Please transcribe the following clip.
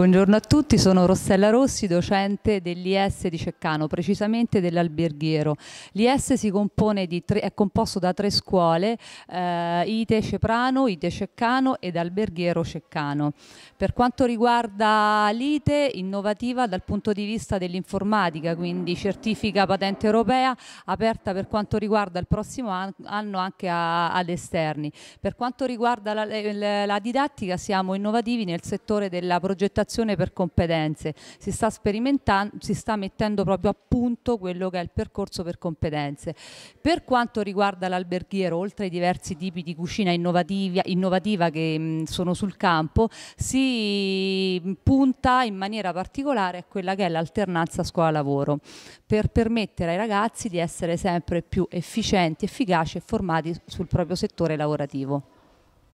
Buongiorno a tutti, sono Rossella Rossi, docente dell'IS di Ceccano, precisamente dell'alberghiero. L'IS tre, è composto da tre scuole, eh, ITE Ceprano, ITE Ceccano ed Alberghiero Ceccano. Per quanto riguarda l'ITE, innovativa dal punto di vista dell'informatica, quindi certifica patente europea, aperta per quanto riguarda il prossimo anno anche a, ad esterni. Per quanto riguarda la, la didattica siamo innovativi nel settore della progettazione certificazione per competenze, si sta, sperimentando, si sta mettendo proprio a punto quello che è il percorso per competenze. Per quanto riguarda l'alberghiero, oltre ai diversi tipi di cucina innovativa, innovativa che mh, sono sul campo, si punta in maniera particolare a quella che è l'alternanza scuola-lavoro, per permettere ai ragazzi di essere sempre più efficienti, efficaci e formati sul proprio settore lavorativo.